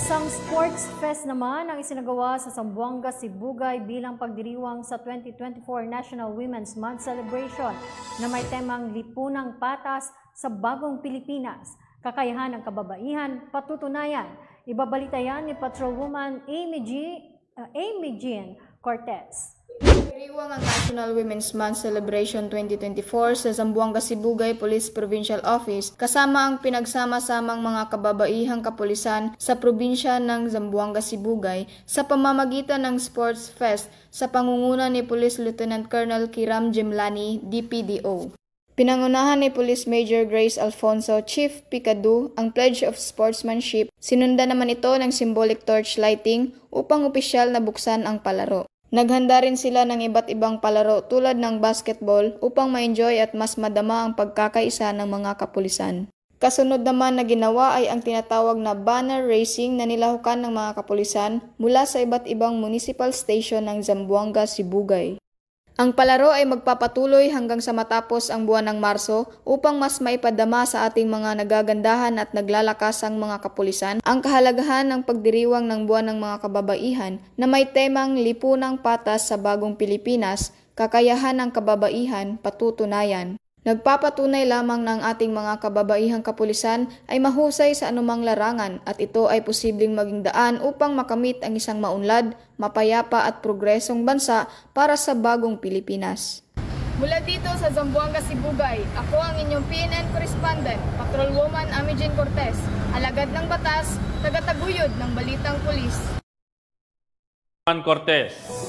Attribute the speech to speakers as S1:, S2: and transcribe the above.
S1: Isang sports fest naman ang isinagawa sa Sambuanga, Sibugay bilang pagdiriwang sa 2024 National Women's Month Celebration na may temang Lipunang Patas sa Bagong Pilipinas, Kakayahan ng Kababaihan, Patutunayan. Ibabalita yan ni Patrolwoman Amy, G, uh, Amy Jean Cortez.
S2: Kariwang ang National Women's Month Celebration 2024 sa Zamboanga Sibugay Police Provincial Office kasama ang pinagsama-samang mga kababaihang kapulisan sa probinsya ng Zamboanga Sibugay sa pamamagitan ng Sports Fest sa pangunguna ni Police Lieutenant Colonel Kiram Jimlani, DPDO. Pinangunahan ni Police Major Grace Alfonso, Chief Picadu, ang Pledge of Sportsmanship. Sinunda naman ito ng symbolic torch lighting upang opisyal na buksan ang palaro. Naghanda rin sila ng iba't ibang palaro tulad ng basketball upang ma-enjoy at mas madama ang pagkakaisa ng mga kapulisan. Kasunod naman na ginawa ay ang tinatawag na banner racing na nilahukan ng mga kapulisan mula sa iba't ibang municipal station ng Zamboanga, Sibugay. Ang palaro ay magpapatuloy hanggang sa matapos ang buwan ng Marso upang mas maipadama sa ating mga nagagandahan at naglalakasang mga kapulisan ang kahalagahan ng pagdiriwang ng buwan ng mga kababaihan na may temang lipunang patas sa bagong Pilipinas, kakayahan ng kababaihan, patutunayan. Nagpapatunay lamang ng ating mga kababaihang kapulisan ay mahusay sa anumang larangan at ito ay posibleng maging daan upang makamit ang isang maunlad, mapayapa at progresong bansa para sa bagong Pilipinas. Mula dito sa Zamboanga, Sibugay, ako ang inyong PNN correspondent, Patrolwoman Amijin Cortez, alagad ng batas, tagataguyod ng balitang pulis. Juan Cortez.